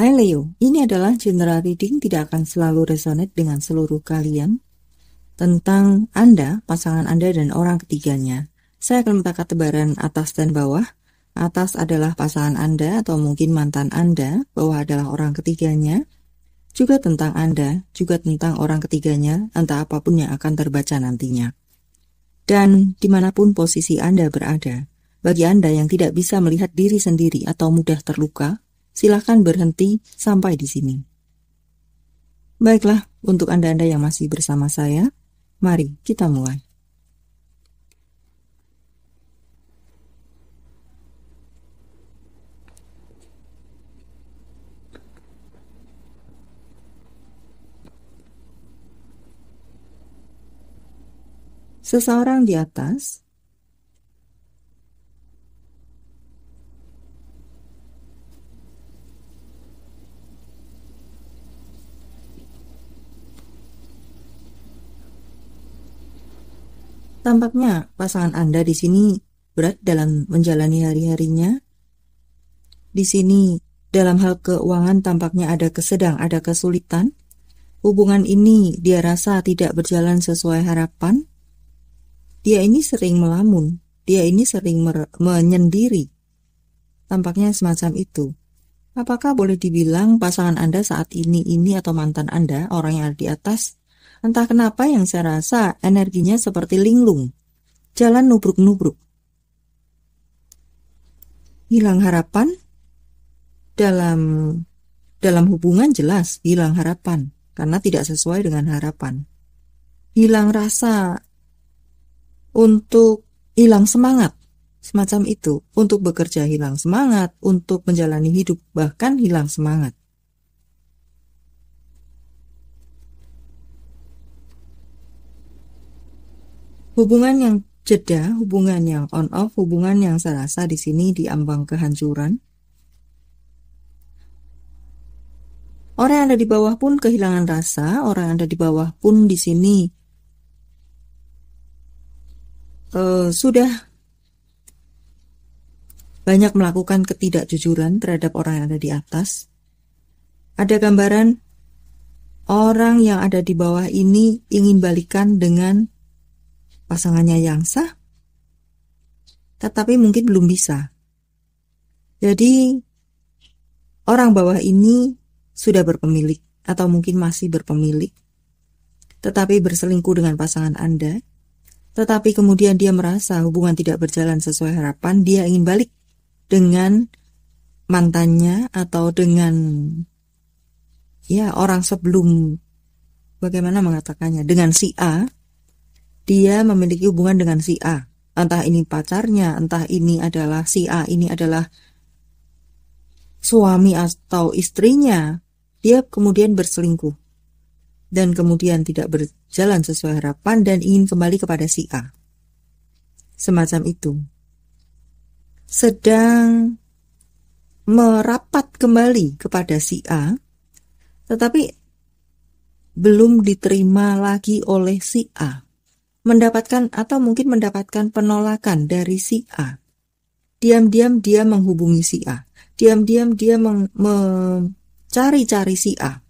Hai Leo, ini adalah general reading tidak akan selalu resonate dengan seluruh kalian tentang Anda, pasangan Anda, dan orang ketiganya. Saya akan minta tebaran atas dan bawah. Atas adalah pasangan Anda atau mungkin mantan Anda, bawah adalah orang ketiganya, juga tentang Anda, juga tentang orang ketiganya, entah apapun yang akan terbaca nantinya. Dan dimanapun posisi Anda berada, bagi Anda yang tidak bisa melihat diri sendiri atau mudah terluka, silahkan berhenti sampai di sini. Baiklah, untuk Anda-Anda yang masih bersama saya, mari kita mulai. Seseorang di atas Tampaknya pasangan Anda di sini berat dalam menjalani hari-harinya. Di sini, dalam hal keuangan tampaknya ada kesedang, ada kesulitan. Hubungan ini dia rasa tidak berjalan sesuai harapan. Dia ini sering melamun, dia ini sering menyendiri. Tampaknya semacam itu. Apakah boleh dibilang pasangan Anda saat ini ini atau mantan Anda, orang yang ada di atas, Entah kenapa yang saya rasa energinya seperti linglung. Jalan nubruk-nubruk. Hilang harapan dalam dalam hubungan jelas hilang harapan karena tidak sesuai dengan harapan. Hilang rasa untuk hilang semangat semacam itu untuk bekerja hilang semangat, untuk menjalani hidup bahkan hilang semangat. Hubungan yang jeda, hubungan yang on-off, hubungan yang saya rasa di sini diambang kehancuran. Orang yang ada di bawah pun kehilangan rasa, orang yang ada di bawah pun di sini uh, sudah banyak melakukan ketidakjujuran terhadap orang yang ada di atas. Ada gambaran orang yang ada di bawah ini ingin balikan dengan pasangannya yang sah, tetapi mungkin belum bisa. Jadi, orang bawah ini sudah berpemilik atau mungkin masih berpemilik, tetapi berselingkuh dengan pasangan Anda, tetapi kemudian dia merasa hubungan tidak berjalan sesuai harapan, dia ingin balik dengan mantannya atau dengan ya orang sebelum bagaimana mengatakannya dengan si A dia memiliki hubungan dengan si A. Entah ini pacarnya, entah ini adalah si A, ini adalah suami atau istrinya, dia kemudian berselingkuh dan kemudian tidak berjalan sesuai harapan dan ingin kembali kepada si A. Semacam itu. Sedang merapat kembali kepada si A, tetapi belum diterima lagi oleh si A mendapatkan atau mungkin mendapatkan penolakan dari si A. Diam-diam dia menghubungi si A. Diam-diam dia mencari-cari si A.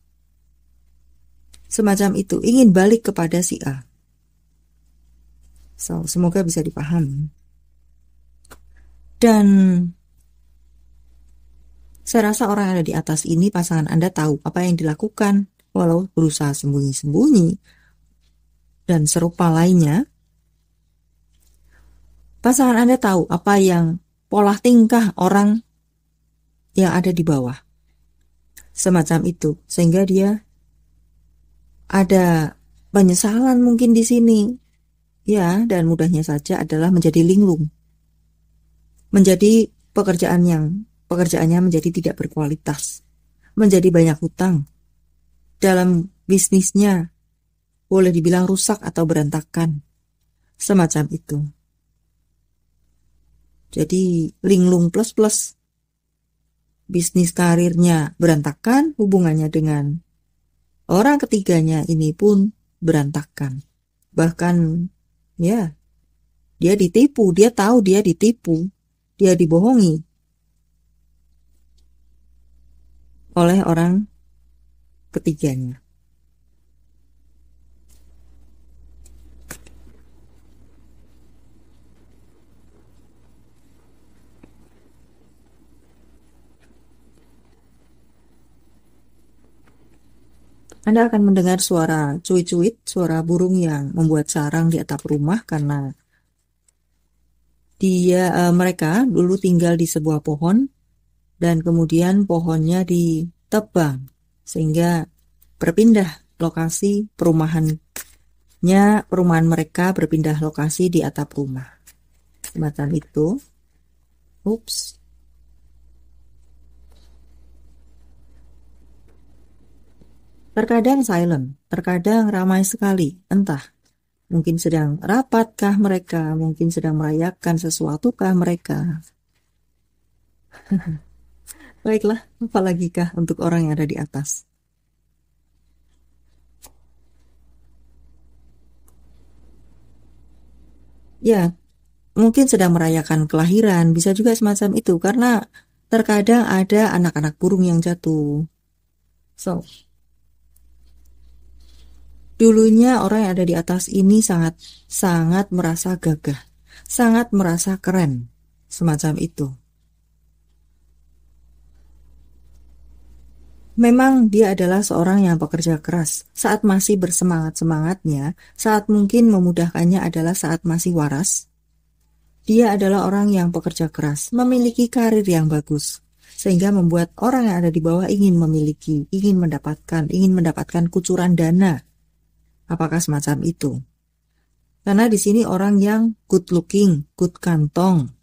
Semacam itu, ingin balik kepada si A. So, semoga bisa dipahami. Dan saya rasa orang yang ada di atas ini pasangan Anda tahu apa yang dilakukan walau berusaha sembunyi-sembunyi dan serupa lainnya, pasangan Anda tahu apa yang pola tingkah orang yang ada di bawah. Semacam itu, sehingga dia ada penyesalan mungkin di sini. Ya, dan mudahnya saja adalah menjadi linglung. Menjadi pekerjaan yang pekerjaannya menjadi tidak berkualitas, menjadi banyak hutang. Dalam bisnisnya boleh dibilang rusak atau berantakan. Semacam itu. Jadi linglung plus-plus. Bisnis karirnya berantakan, hubungannya dengan orang ketiganya ini pun berantakan. Bahkan ya, dia ditipu, dia tahu dia ditipu, dia dibohongi oleh orang ketiganya. Anda akan mendengar suara cuit-cuit, suara burung yang membuat sarang di atap rumah karena dia uh, mereka dulu tinggal di sebuah pohon dan kemudian pohonnya ditebang sehingga berpindah lokasi perumahannya, perumahan mereka berpindah lokasi di atap rumah. Semacam itu. Oops. Terkadang silent, terkadang ramai sekali, entah. Mungkin sedang rapatkah mereka, mungkin sedang merayakan sesuatukah mereka. Baiklah, apalagi kah untuk orang yang ada di atas. Ya, mungkin sedang merayakan kelahiran, bisa juga semacam itu, karena terkadang ada anak-anak burung yang jatuh. So, Dulunya orang yang ada di atas ini sangat sangat merasa gagah, sangat merasa keren, semacam itu. Memang dia adalah seorang yang pekerja keras. Saat masih bersemangat-semangatnya, saat mungkin memudahkannya adalah saat masih waras. Dia adalah orang yang pekerja keras, memiliki karir yang bagus, sehingga membuat orang yang ada di bawah ingin memiliki, ingin mendapatkan, ingin mendapatkan kucuran dana Apakah semacam itu? Karena di sini orang yang good looking, good kantong,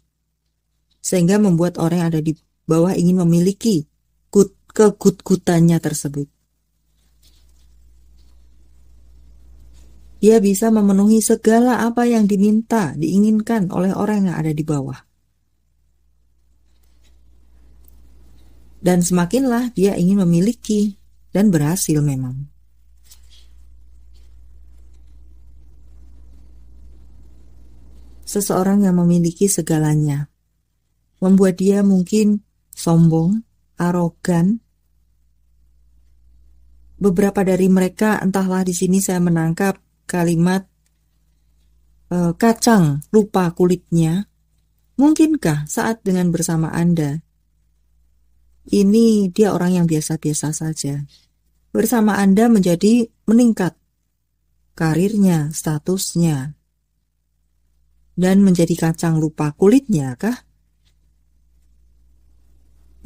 sehingga membuat orang yang ada di bawah ingin memiliki good kegut tersebut. Dia bisa memenuhi segala apa yang diminta, diinginkan oleh orang yang ada di bawah. Dan semakinlah dia ingin memiliki dan berhasil memang. seseorang yang memiliki segalanya. Membuat dia mungkin sombong, arogan. Beberapa dari mereka, entahlah di sini saya menangkap kalimat e, kacang lupa kulitnya. Mungkinkah saat dengan bersama Anda, ini dia orang yang biasa-biasa saja. Bersama Anda menjadi meningkat karirnya, statusnya, dan menjadi kacang lupa kulitnya kah?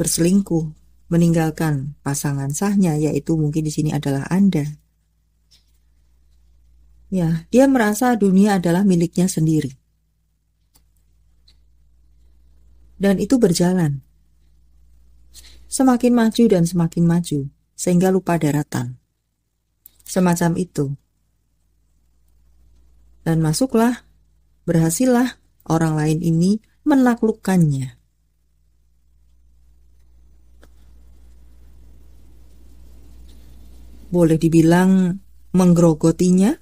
Berselingkuh, meninggalkan pasangan sahnya yaitu mungkin di sini adalah Anda. Ya, dia merasa dunia adalah miliknya sendiri. Dan itu berjalan. Semakin maju dan semakin maju sehingga lupa daratan. Semacam itu. Dan masuklah berhasillah orang lain ini menaklukkannya. Boleh dibilang menggerogotinya,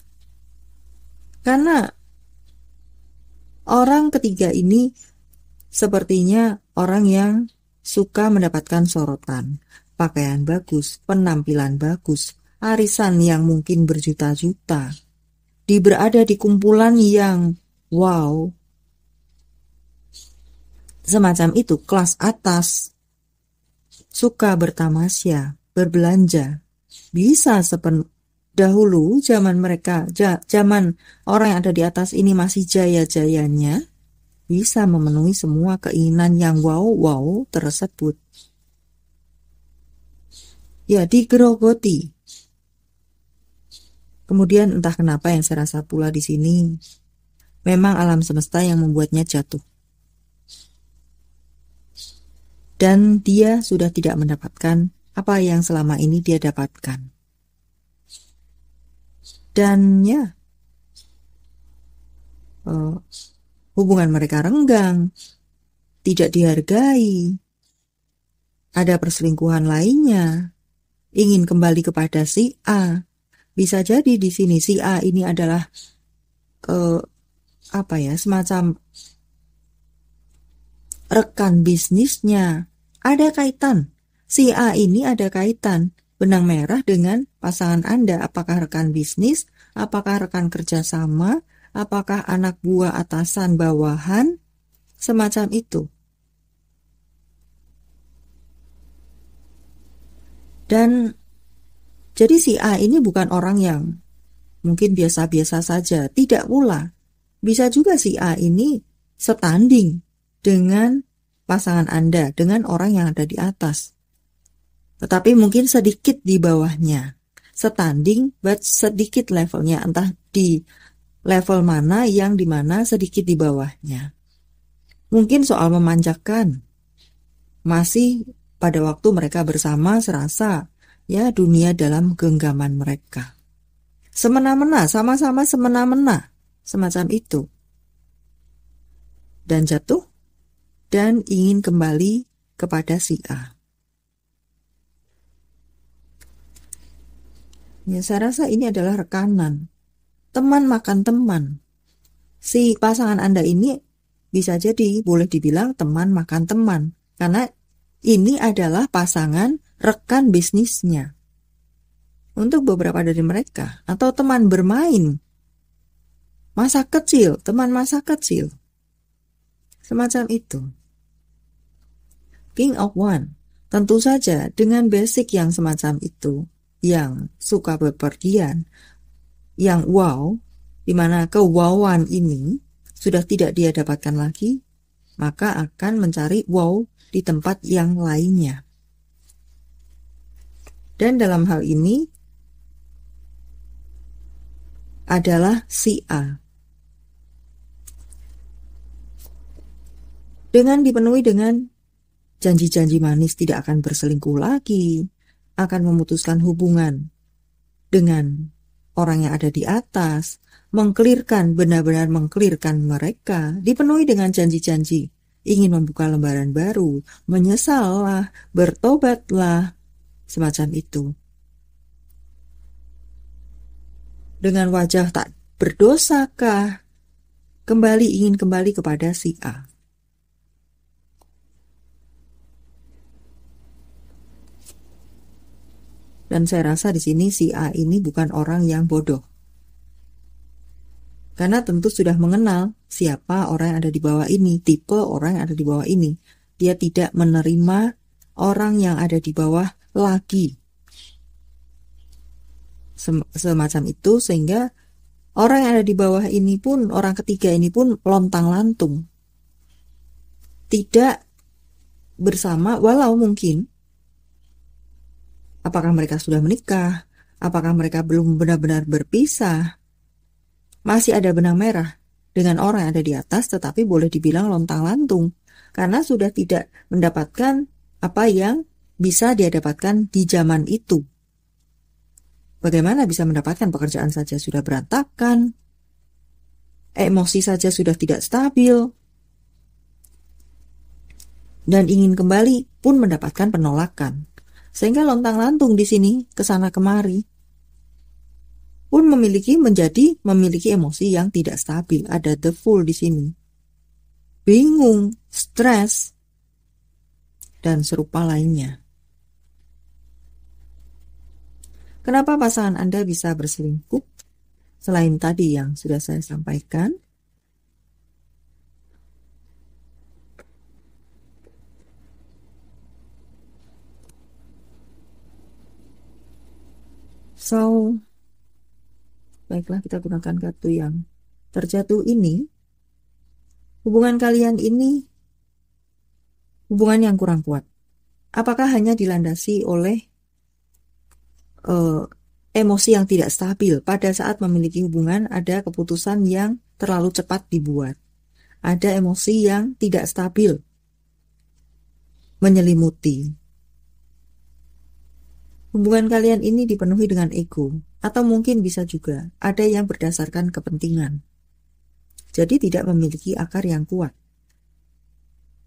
karena orang ketiga ini sepertinya orang yang suka mendapatkan sorotan, pakaian bagus, penampilan bagus, arisan yang mungkin berjuta-juta, diberada di kumpulan yang wow. Semacam itu kelas atas. Suka bertamasya, berbelanja. Bisa sepen dahulu zaman mereka, zaman orang yang ada di atas ini masih jaya-jayanya, bisa memenuhi semua keinginan yang wow-wow tersebut. Ya, digerogoti. Kemudian entah kenapa yang saya rasa pula di sini, Memang alam semesta yang membuatnya jatuh. Dan dia sudah tidak mendapatkan apa yang selama ini dia dapatkan. Dan ya, uh, hubungan mereka renggang, tidak dihargai, ada perselingkuhan lainnya, ingin kembali kepada si A. Bisa jadi di sini si A ini adalah uh, apa ya semacam rekan bisnisnya ada kaitan si A ini ada kaitan benang merah dengan pasangan Anda apakah rekan bisnis apakah rekan kerjasama apakah anak buah atasan bawahan semacam itu dan jadi si A ini bukan orang yang mungkin biasa-biasa saja tidak pula bisa juga si A ini setanding dengan pasangan Anda, dengan orang yang ada di atas. Tetapi mungkin sedikit di bawahnya. Setanding, but sedikit levelnya. Entah di level mana yang di mana sedikit di bawahnya. Mungkin soal memanjakan. Masih pada waktu mereka bersama serasa ya dunia dalam genggaman mereka. Semena-mena, sama-sama semena-mena semacam itu. Dan jatuh dan ingin kembali kepada si A. Ya, saya rasa ini adalah rekanan. Teman makan teman. Si pasangan Anda ini bisa jadi boleh dibilang teman makan teman. Karena ini adalah pasangan rekan bisnisnya. Untuk beberapa dari mereka atau teman bermain masa kecil, teman masa kecil. Semacam itu. King of One, tentu saja dengan basic yang semacam itu, yang suka bepergian, yang wow, di mana kewowan ini sudah tidak dia dapatkan lagi, maka akan mencari wow di tempat yang lainnya. Dan dalam hal ini, adalah si A. Dengan dipenuhi dengan janji-janji manis tidak akan berselingkuh lagi, akan memutuskan hubungan dengan orang yang ada di atas, mengklirkan, benar-benar mengklirkan mereka, dipenuhi dengan janji-janji, ingin membuka lembaran baru, menyesallah, bertobatlah, semacam itu. dengan wajah tak berdosakah kembali ingin kembali kepada si A. Dan saya rasa di sini si A ini bukan orang yang bodoh. Karena tentu sudah mengenal siapa orang yang ada di bawah ini, tipe orang yang ada di bawah ini. Dia tidak menerima orang yang ada di bawah lagi semacam itu sehingga orang yang ada di bawah ini pun orang ketiga ini pun lontang lantung tidak bersama walau mungkin apakah mereka sudah menikah apakah mereka belum benar-benar berpisah masih ada benang merah dengan orang yang ada di atas tetapi boleh dibilang lontang lantung karena sudah tidak mendapatkan apa yang bisa dia dapatkan di zaman itu Bagaimana bisa mendapatkan pekerjaan saja sudah berantakan? Emosi saja sudah tidak stabil. Dan ingin kembali pun mendapatkan penolakan. Sehingga lontang-lantung di sini, ke sana kemari. Pun memiliki menjadi memiliki emosi yang tidak stabil. Ada the full di sini. Bingung, stres, dan serupa lainnya. Kenapa pasangan Anda bisa berselingkuh? Selain tadi yang sudah saya sampaikan, So, baiklah kita gunakan kartu yang terjatuh ini. Hubungan kalian ini hubungan yang kurang kuat. Apakah hanya dilandasi oleh uh, emosi yang tidak stabil. Pada saat memiliki hubungan ada keputusan yang terlalu cepat dibuat. Ada emosi yang tidak stabil menyelimuti. Hubungan kalian ini dipenuhi dengan ego, atau mungkin bisa juga ada yang berdasarkan kepentingan. Jadi tidak memiliki akar yang kuat.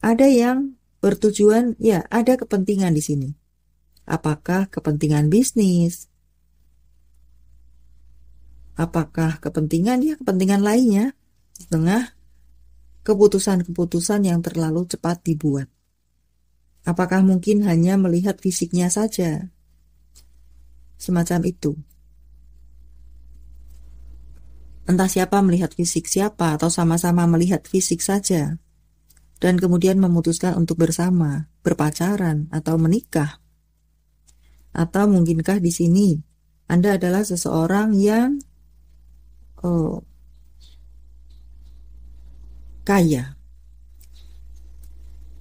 Ada yang bertujuan, ya ada kepentingan di sini. Apakah kepentingan bisnis? Apakah kepentingan ya kepentingan lainnya di tengah keputusan-keputusan yang terlalu cepat dibuat? Apakah mungkin hanya melihat fisiknya saja? Semacam itu. Entah siapa melihat fisik siapa atau sama-sama melihat fisik saja dan kemudian memutuskan untuk bersama, berpacaran, atau menikah. Atau mungkinkah di sini Anda adalah seseorang yang oh, kaya?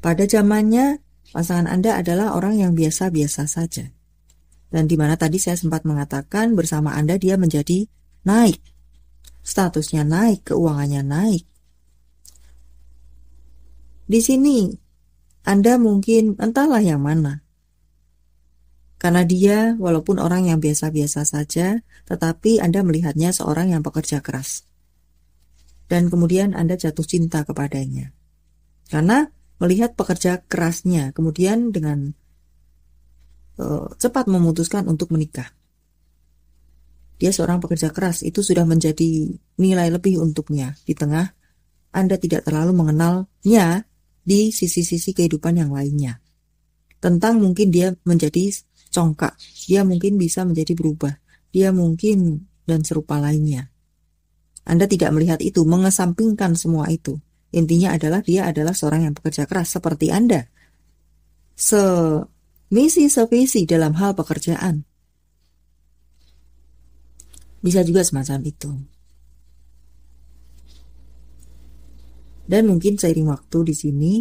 Pada zamannya, pasangan Anda adalah orang yang biasa-biasa saja. Dan di mana tadi saya sempat mengatakan bersama Anda dia menjadi naik. Statusnya naik, keuangannya naik. Di sini, Anda mungkin entahlah yang mana. Karena dia walaupun orang yang biasa-biasa saja, tetapi Anda melihatnya seorang yang pekerja keras. Dan kemudian Anda jatuh cinta kepadanya. Karena melihat pekerja kerasnya, kemudian dengan uh, cepat memutuskan untuk menikah. Dia seorang pekerja keras, itu sudah menjadi nilai lebih untuknya di tengah Anda tidak terlalu mengenalnya di sisi-sisi kehidupan yang lainnya. Tentang mungkin dia menjadi congkak, dia mungkin bisa menjadi berubah, dia mungkin dan serupa lainnya. Anda tidak melihat itu, mengesampingkan semua itu. Intinya adalah dia adalah seorang yang bekerja keras seperti Anda. Se Semisi sevisi dalam hal pekerjaan. Bisa juga semacam itu. Dan mungkin seiring waktu di sini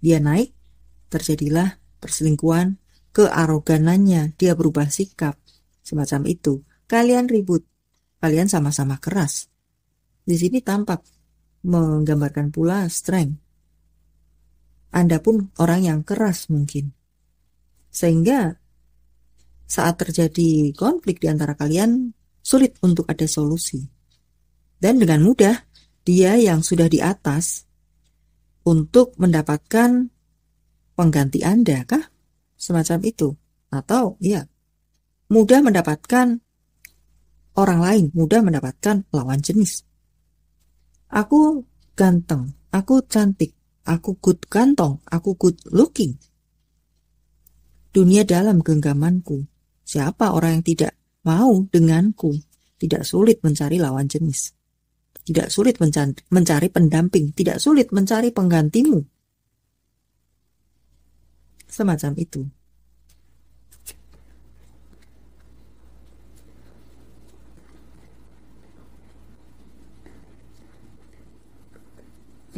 dia naik, terjadilah perselingkuhan, kearoganannya, dia berubah sikap semacam itu. Kalian ribut, kalian sama-sama keras. Di sini tampak menggambarkan pula strength. Anda pun orang yang keras mungkin. Sehingga saat terjadi konflik di antara kalian sulit untuk ada solusi. Dan dengan mudah dia yang sudah di atas untuk mendapatkan pengganti Anda kah? semacam itu atau ya mudah mendapatkan orang lain, mudah mendapatkan lawan jenis. Aku ganteng, aku cantik, aku good gantong, aku good looking. Dunia dalam genggamanku. Siapa orang yang tidak mau denganku? Tidak sulit mencari lawan jenis. Tidak sulit mencari pendamping, tidak sulit mencari penggantimu semacam itu.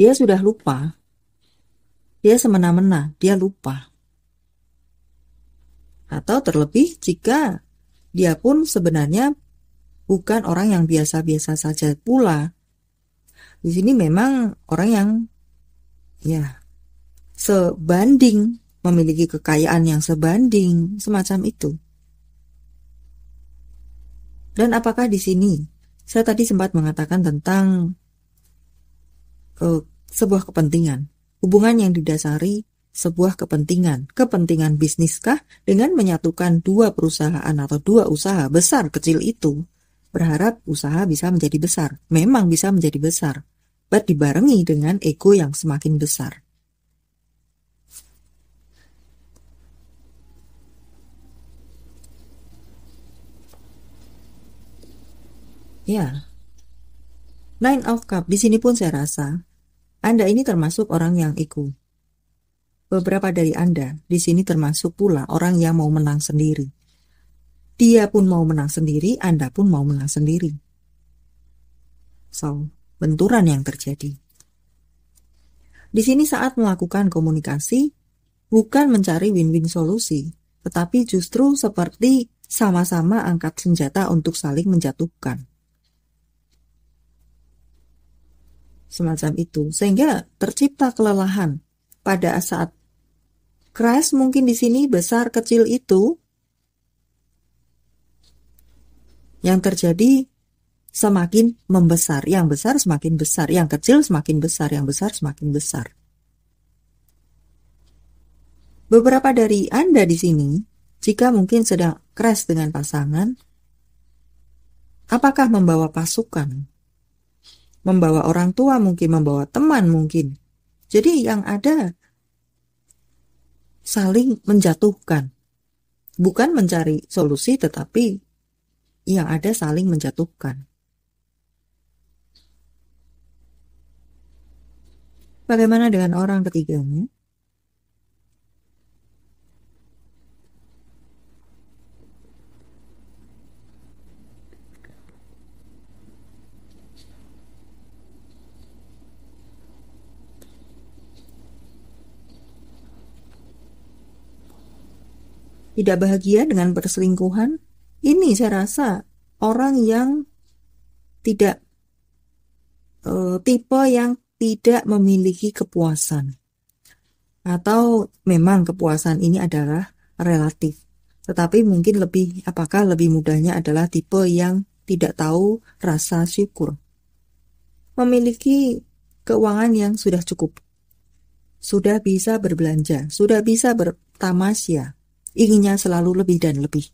Dia sudah lupa. Dia semena-mena, dia lupa. Atau terlebih jika dia pun sebenarnya bukan orang yang biasa-biasa saja pula. Di sini memang orang yang ya sebanding memiliki kekayaan yang sebanding, semacam itu. Dan apakah di sini saya tadi sempat mengatakan tentang uh, sebuah kepentingan, hubungan yang didasari sebuah kepentingan, kepentingan bisniskah dengan menyatukan dua perusahaan atau dua usaha besar kecil itu? Berharap usaha bisa menjadi besar, memang bisa menjadi besar, but dibarengi dengan ego yang semakin besar. Ya. Nine of Cup, di sini pun saya rasa Anda ini termasuk orang yang ikut. Beberapa dari Anda di sini termasuk pula orang yang mau menang sendiri. Dia pun mau menang sendiri, Anda pun mau menang sendiri. So, benturan yang terjadi. Di sini saat melakukan komunikasi, bukan mencari win-win solusi, tetapi justru seperti sama-sama angkat senjata untuk saling menjatuhkan. semacam itu sehingga tercipta kelelahan pada saat crash mungkin di sini besar kecil itu yang terjadi semakin membesar yang besar semakin besar yang kecil semakin besar yang besar semakin besar beberapa dari Anda di sini jika mungkin sedang crash dengan pasangan apakah membawa pasukan membawa orang tua mungkin, membawa teman mungkin. Jadi yang ada saling menjatuhkan. Bukan mencari solusi tetapi yang ada saling menjatuhkan. Bagaimana dengan orang ketiganya? tidak bahagia dengan perselingkuhan, ini saya rasa orang yang tidak e, tipe yang tidak memiliki kepuasan atau memang kepuasan ini adalah relatif. Tetapi mungkin lebih apakah lebih mudahnya adalah tipe yang tidak tahu rasa syukur. Memiliki keuangan yang sudah cukup. Sudah bisa berbelanja, sudah bisa bertamasya, inginnya selalu lebih dan lebih.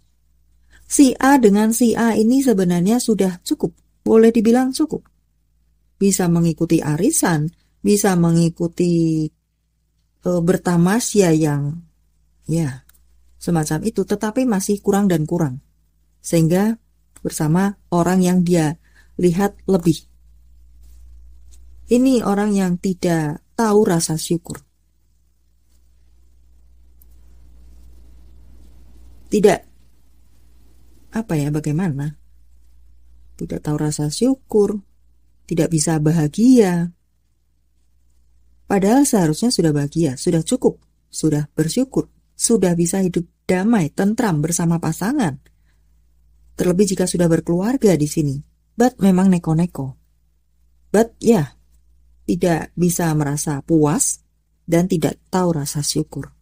Si A dengan si A ini sebenarnya sudah cukup, boleh dibilang cukup. Bisa mengikuti arisan, bisa mengikuti e, bertamasya yang ya semacam itu, tetapi masih kurang dan kurang. Sehingga bersama orang yang dia lihat lebih. Ini orang yang tidak tahu rasa syukur. Tidak. Apa ya, bagaimana? Tidak tahu rasa syukur, tidak bisa bahagia. Padahal seharusnya sudah bahagia, sudah cukup, sudah bersyukur, sudah bisa hidup damai, tentram bersama pasangan. Terlebih jika sudah berkeluarga di sini. But memang neko-neko. But ya, yeah, tidak bisa merasa puas dan tidak tahu rasa syukur.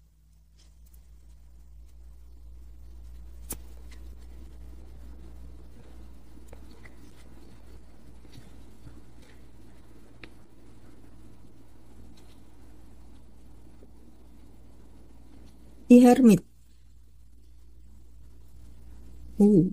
di Hermit. Ooh.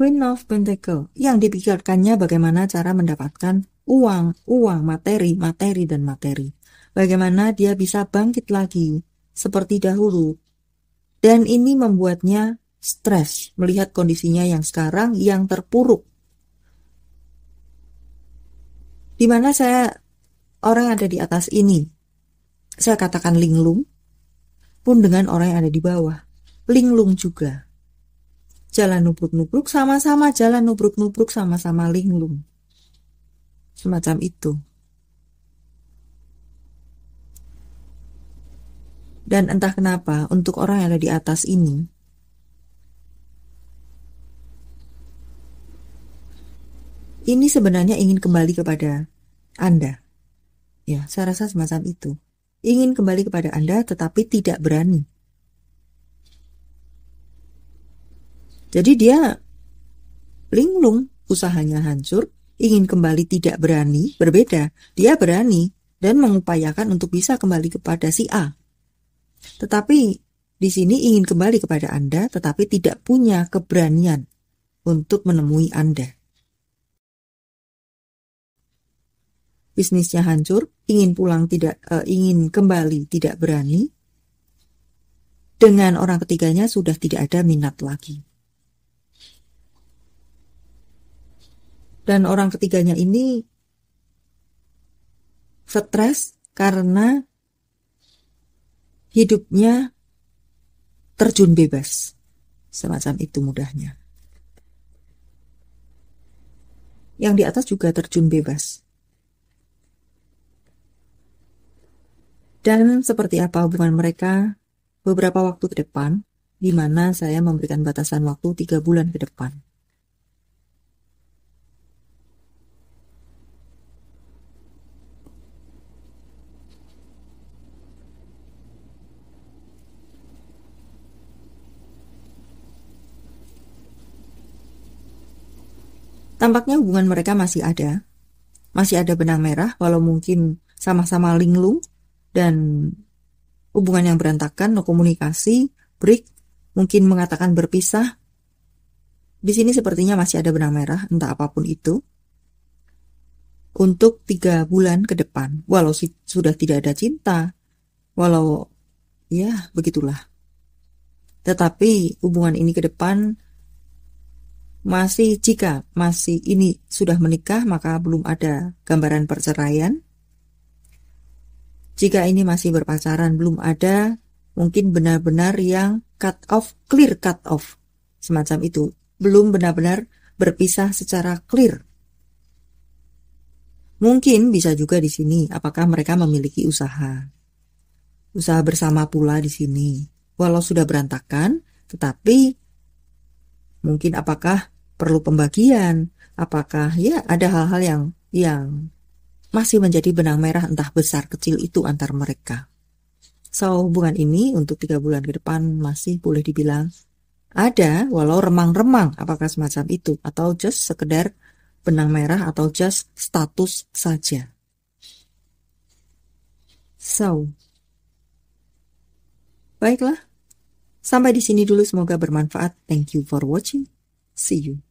Queen of Pentacle yang dipikirkannya bagaimana cara mendapatkan uang, uang, materi, materi, dan materi. Bagaimana dia bisa bangkit lagi seperti dahulu. Dan ini membuatnya stres melihat kondisinya yang sekarang yang terpuruk. Di mana saya orang ada di atas ini, saya katakan linglung pun dengan orang yang ada di bawah. Linglung juga. Jalan nubruk-nubruk sama-sama jalan nubruk-nubruk sama-sama linglung. Semacam itu. Dan entah kenapa untuk orang yang ada di atas ini Ini sebenarnya ingin kembali kepada Anda. Ya, saya rasa semacam itu ingin kembali kepada Anda tetapi tidak berani. Jadi dia linglung, usahanya hancur, ingin kembali tidak berani, berbeda. Dia berani dan mengupayakan untuk bisa kembali kepada si A. Tetapi di sini ingin kembali kepada Anda tetapi tidak punya keberanian untuk menemui Anda. bisnisnya hancur, ingin pulang tidak uh, ingin kembali tidak berani. Dengan orang ketiganya sudah tidak ada minat lagi. Dan orang ketiganya ini stres karena hidupnya terjun bebas. Semacam itu mudahnya. Yang di atas juga terjun bebas. dan seperti apa hubungan mereka beberapa waktu ke depan, di mana saya memberikan batasan waktu tiga bulan ke depan. Tampaknya hubungan mereka masih ada, masih ada benang merah, walau mungkin sama-sama linglung dan hubungan yang berantakan, no komunikasi, break, mungkin mengatakan berpisah. Di sini sepertinya masih ada benang merah, entah apapun itu. Untuk tiga bulan ke depan, walau sudah tidak ada cinta, walau ya begitulah. Tetapi hubungan ini ke depan masih jika masih ini sudah menikah maka belum ada gambaran perceraian jika ini masih berpacaran belum ada, mungkin benar-benar yang cut off, clear cut off. Semacam itu. Belum benar-benar berpisah secara clear. Mungkin bisa juga di sini apakah mereka memiliki usaha. Usaha bersama pula di sini. Walau sudah berantakan, tetapi mungkin apakah perlu pembagian? Apakah ya ada hal-hal yang yang masih menjadi benang merah entah besar kecil itu antar mereka. So, hubungan ini untuk tiga bulan ke depan masih boleh dibilang ada, walau remang-remang apakah semacam itu, atau just sekedar benang merah atau just status saja. So, baiklah. Sampai di sini dulu, semoga bermanfaat. Thank you for watching. See you.